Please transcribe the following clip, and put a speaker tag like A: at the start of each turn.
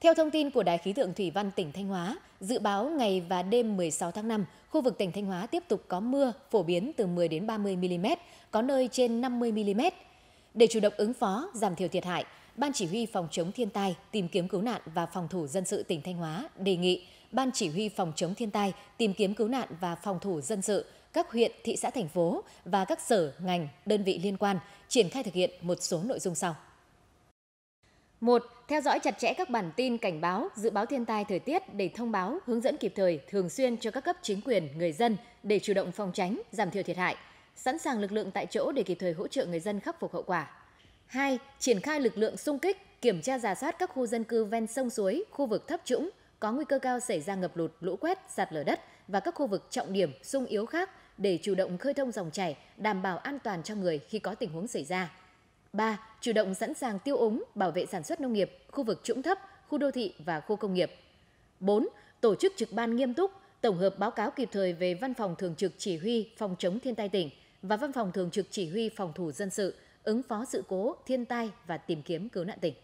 A: Theo thông tin của Đài khí tượng Thủy văn tỉnh Thanh Hóa, dự báo ngày và đêm 16 tháng 5, khu vực tỉnh Thanh Hóa tiếp tục có mưa phổ biến từ 10 đến 30 mm, có nơi trên 50 mm. Để chủ động ứng phó, giảm thiểu thiệt hại, Ban chỉ huy phòng chống thiên tai, tìm kiếm cứu nạn và phòng thủ dân sự tỉnh Thanh Hóa đề nghị Ban chỉ huy phòng chống thiên tai, tìm kiếm cứu nạn và phòng thủ dân sự các huyện, thị xã thành phố và các sở, ngành, đơn vị liên quan triển khai thực hiện một số nội dung sau. 1. Theo dõi chặt chẽ các bản tin cảnh báo, dự báo thiên tai thời tiết để thông báo, hướng dẫn kịp thời, thường xuyên cho các cấp chính quyền, người dân để chủ động phòng tránh, giảm thiểu thiệt hại. Sẵn sàng lực lượng tại chỗ để kịp thời hỗ trợ người dân khắc phục hậu quả. 2. Triển khai lực lượng xung kích, kiểm tra giả soát các khu dân cư ven sông suối, khu vực thấp trũng, có nguy cơ cao xảy ra ngập lụt, lũ quét, sạt lở đất và các khu vực trọng điểm, sung yếu khác để chủ động khơi thông dòng chảy, đảm bảo an toàn cho người khi có tình huống xảy ra. 3. Chủ động sẵn sàng tiêu úng, bảo vệ sản xuất nông nghiệp, khu vực trũng thấp, khu đô thị và khu công nghiệp. 4. Tổ chức trực ban nghiêm túc, tổng hợp báo cáo kịp thời về Văn phòng Thường trực Chỉ huy Phòng chống thiên tai tỉnh và Văn phòng Thường trực Chỉ huy Phòng thủ dân sự, ứng phó sự cố, thiên tai và tìm kiếm cứu nạn tỉnh.